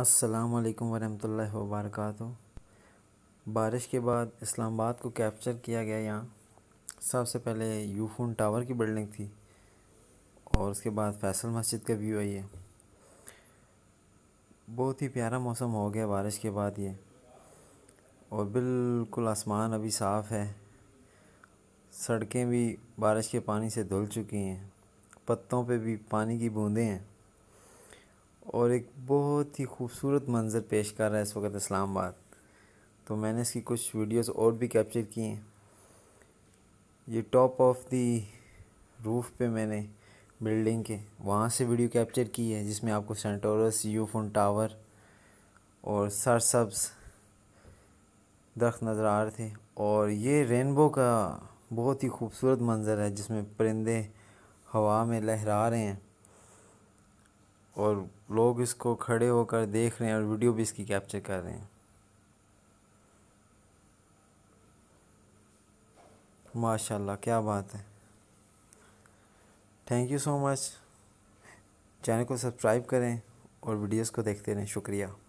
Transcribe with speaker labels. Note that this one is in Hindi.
Speaker 1: अस्सलाम वालेकुम वरहमतुल्लाहि वबरकत बारिश के बाद इस्लामाबाद को कैप्चर किया गया यहाँ सबसे पहले यूफोन टावर की बिल्डिंग थी और उसके बाद फैसल मस्जिद का व्यू है ये बहुत ही प्यारा मौसम हो गया बारिश के बाद ये और बिल्कुल आसमान अभी साफ़ है सड़कें भी बारिश के पानी से धुल चुकी हैं पत्तों पे भी पानी की बूंदें हैं और एक बहुत ही खूबसूरत मंज़र पेश कर रहा है इस वक्त इस्लामाबाद तो मैंने इसकी कुछ वीडियोस और भी कैप्चर की हैं ये टॉप ऑफ दी रूफ़ पे मैंने बिल्डिंग के वहाँ से वीडियो कैप्चर की है जिसमें आपको सेंटोरस यूफोन टावर और सरसब्स दरख नज़र आ रहे थे और ये रेनबो का बहुत ही खूबसूरत मंज़र है जिसमें परिंदे हवा में लहरा रहे हैं और लोग इसको खड़े होकर देख रहे हैं और वीडियो भी इसकी कैप्चर कर रहे हैं माशाल्लाह क्या बात है thank you so much channel को सब्सक्राइब करें और वीडियोस को देखते रहें शुक्रिया